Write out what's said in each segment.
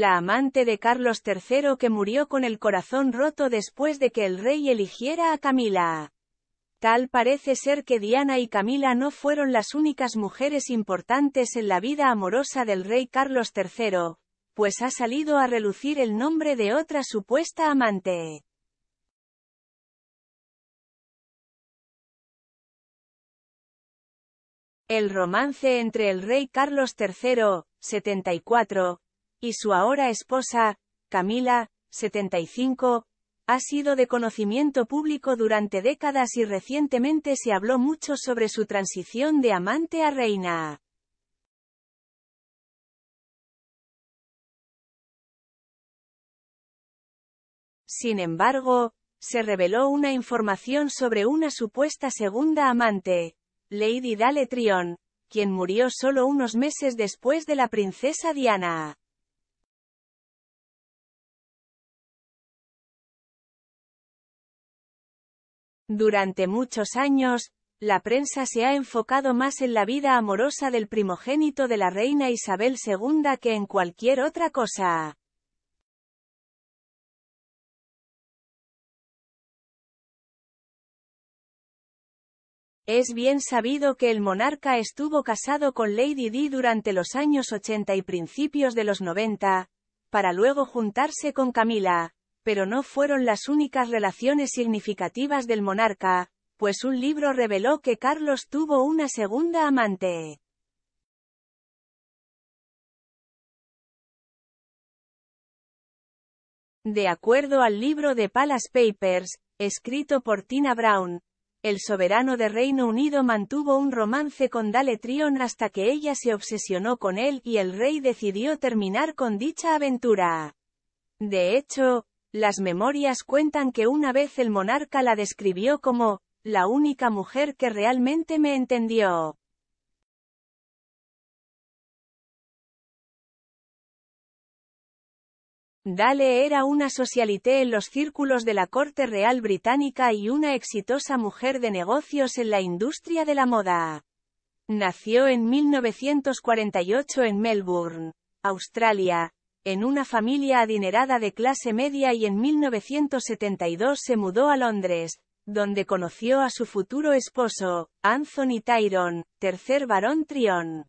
la amante de Carlos III que murió con el corazón roto después de que el rey eligiera a Camila. Tal parece ser que Diana y Camila no fueron las únicas mujeres importantes en la vida amorosa del rey Carlos III, pues ha salido a relucir el nombre de otra supuesta amante. El romance entre el rey Carlos III, 74, y su ahora esposa, Camila, 75, ha sido de conocimiento público durante décadas y recientemente se habló mucho sobre su transición de amante a reina. Sin embargo, se reveló una información sobre una supuesta segunda amante, Lady Daletrion, quien murió solo unos meses después de la princesa Diana. Durante muchos años, la prensa se ha enfocado más en la vida amorosa del primogénito de la reina Isabel II que en cualquier otra cosa. Es bien sabido que el monarca estuvo casado con Lady Di durante los años 80 y principios de los 90, para luego juntarse con Camila, pero no fueron las únicas relaciones significativas del monarca, pues un libro reveló que Carlos tuvo una segunda amante. De acuerdo al libro de Palace Papers, escrito por Tina Brown, el soberano de Reino Unido mantuvo un romance con Dale Trion hasta que ella se obsesionó con él y el rey decidió terminar con dicha aventura. De hecho, las memorias cuentan que una vez el monarca la describió como, la única mujer que realmente me entendió. Dale era una socialité en los círculos de la corte real británica y una exitosa mujer de negocios en la industria de la moda. Nació en 1948 en Melbourne, Australia, en una familia adinerada de clase media y en 1972 se mudó a Londres, donde conoció a su futuro esposo, Anthony Tyrone, tercer barón Trion.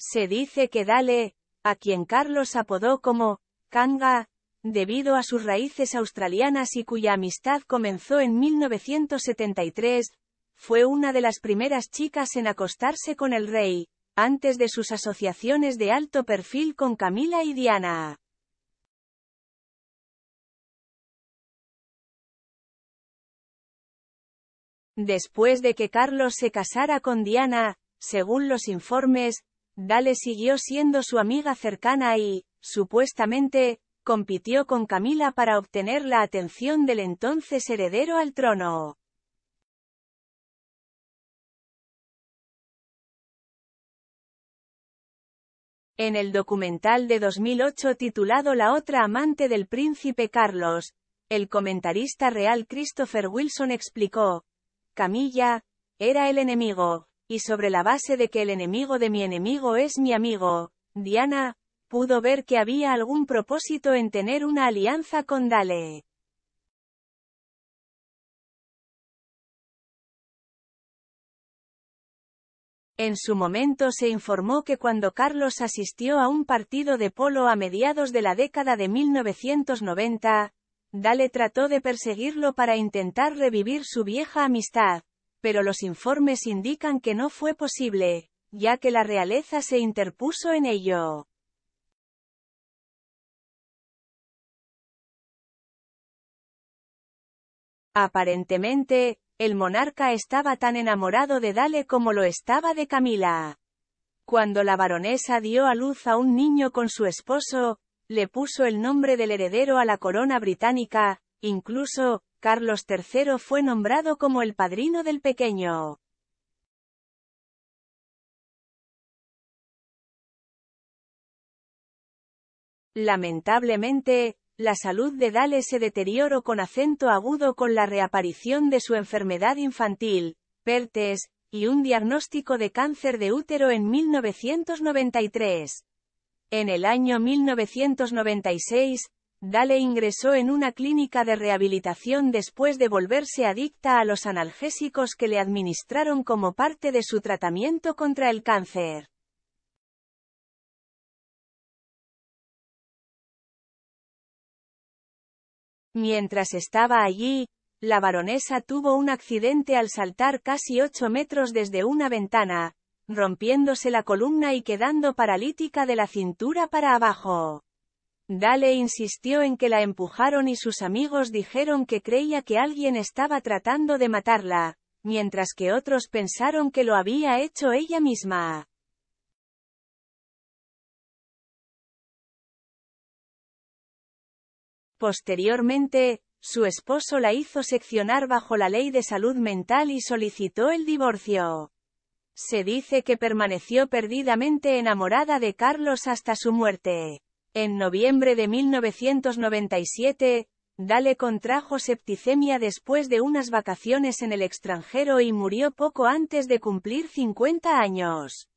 Se dice que Dale, a quien Carlos apodó como Kanga, debido a sus raíces australianas y cuya amistad comenzó en 1973, fue una de las primeras chicas en acostarse con el rey, antes de sus asociaciones de alto perfil con Camila y Diana. Después de que Carlos se casara con Diana, según los informes, Dale siguió siendo su amiga cercana y, supuestamente, compitió con Camila para obtener la atención del entonces heredero al trono. En el documental de 2008 titulado La otra amante del príncipe Carlos, el comentarista real Christopher Wilson explicó, Camilla, era el enemigo, y sobre la base de que el enemigo de mi enemigo es mi amigo, Diana, pudo ver que había algún propósito en tener una alianza con Dale. En su momento se informó que cuando Carlos asistió a un partido de polo a mediados de la década de 1990, Dale trató de perseguirlo para intentar revivir su vieja amistad, pero los informes indican que no fue posible, ya que la realeza se interpuso en ello. Aparentemente, el monarca estaba tan enamorado de Dale como lo estaba de Camila. Cuando la baronesa dio a luz a un niño con su esposo, le puso el nombre del heredero a la corona británica, incluso, Carlos III fue nombrado como el padrino del pequeño. Lamentablemente, la salud de Dale se deterioró con acento agudo con la reaparición de su enfermedad infantil, PERTES, y un diagnóstico de cáncer de útero en 1993. En el año 1996, Dale ingresó en una clínica de rehabilitación después de volverse adicta a los analgésicos que le administraron como parte de su tratamiento contra el cáncer. Mientras estaba allí, la baronesa tuvo un accidente al saltar casi ocho metros desde una ventana, rompiéndose la columna y quedando paralítica de la cintura para abajo. Dale insistió en que la empujaron y sus amigos dijeron que creía que alguien estaba tratando de matarla, mientras que otros pensaron que lo había hecho ella misma. Posteriormente, su esposo la hizo seccionar bajo la ley de salud mental y solicitó el divorcio. Se dice que permaneció perdidamente enamorada de Carlos hasta su muerte. En noviembre de 1997, Dale contrajo septicemia después de unas vacaciones en el extranjero y murió poco antes de cumplir 50 años.